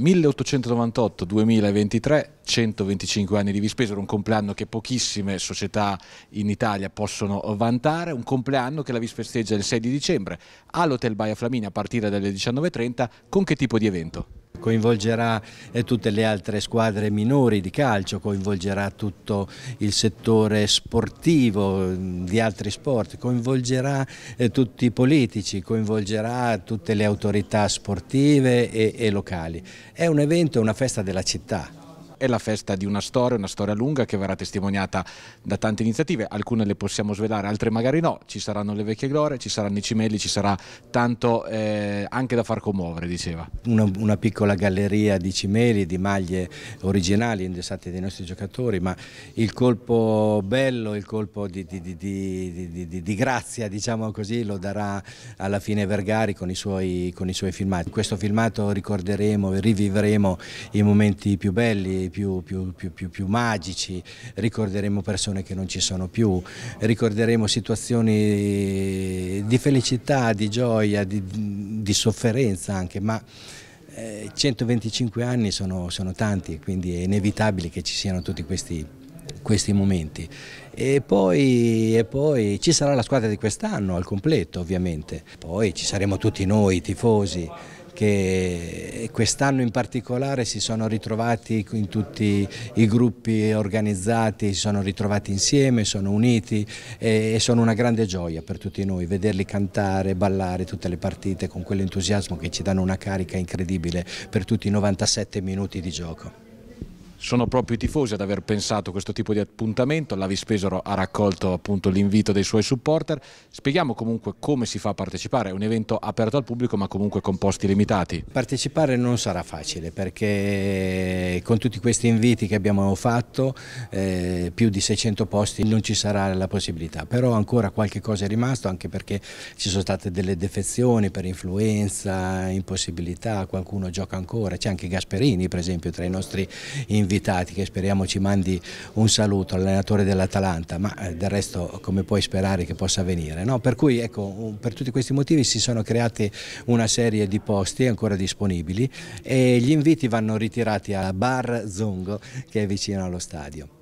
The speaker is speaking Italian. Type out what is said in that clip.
1898-2023, 125 anni di Vispesero, un compleanno che pochissime società in Italia possono vantare, un compleanno che la Vis festeggia il 6 di dicembre all'Hotel Baia Flaminia a partire dalle 19.30, con che tipo di evento? coinvolgerà eh, tutte le altre squadre minori di calcio, coinvolgerà tutto il settore sportivo mm, di altri sport, coinvolgerà eh, tutti i politici, coinvolgerà tutte le autorità sportive e, locali. È un evento, è una festa della città è la festa di una storia, una storia lunga che verrà testimoniata da tante iniziative, alcune le possiamo svelare, altre magari no, ci saranno le vecchie glorie, ci saranno i cimelli, ci sarà tanto eh, anche da far commuovere, diceva. Una, una, piccola galleria di cimeli, di maglie originali indossate dai nostri giocatori, ma il colpo bello, il colpo di, di, di, di grazia, diciamo così, lo darà alla fine Vergari con i suoi, con i suoi filmati. Questo filmato ricorderemo e rivivremo i momenti più belli, luoghi più, più, più, più, magici, ricorderemo persone che non ci sono più, ricorderemo situazioni di felicità, di gioia, di, di sofferenza anche, ma 125 eh, anni sono, sono tanti, quindi è inevitabile che ci siano tutti questi questi momenti. E poi, e poi, ci sarà la squadra di quest'anno al completo ovviamente, poi ci saremo tutti noi tifosi che quest'anno in particolare si sono ritrovati in tutti i gruppi organizzati, si sono ritrovati insieme, sono uniti e, sono una grande gioia per tutti noi vederli cantare, ballare tutte le partite con quell'entusiasmo che ci danno una carica incredibile per tutti i 97 minuti di gioco sono proprio i tifosi ad aver pensato questo tipo di appuntamento, la Vispesaro ha raccolto appunto l'invito dei suoi supporter, spieghiamo comunque come si fa a partecipare, è un evento aperto al pubblico ma comunque con posti limitati. Partecipare non sarà facile perché con tutti questi inviti che abbiamo fatto, eh, più di 600 posti non ci sarà la possibilità, però ancora qualche cosa è rimasto anche perché ci sono state delle defezioni per influenza, impossibilità, qualcuno gioca ancora, c'è anche Gasperini per esempio tra i nostri invitati che speriamo ci mandi un saluto, allenatore dell'Atalanta, ma eh, del resto come puoi sperare che possa venire. No? Per cui ecco, per tutti questi motivi si sono create una serie di posti ancora disponibili e gli inviti vanno ritirati a bar Bar Zongo che è vicino allo stadio.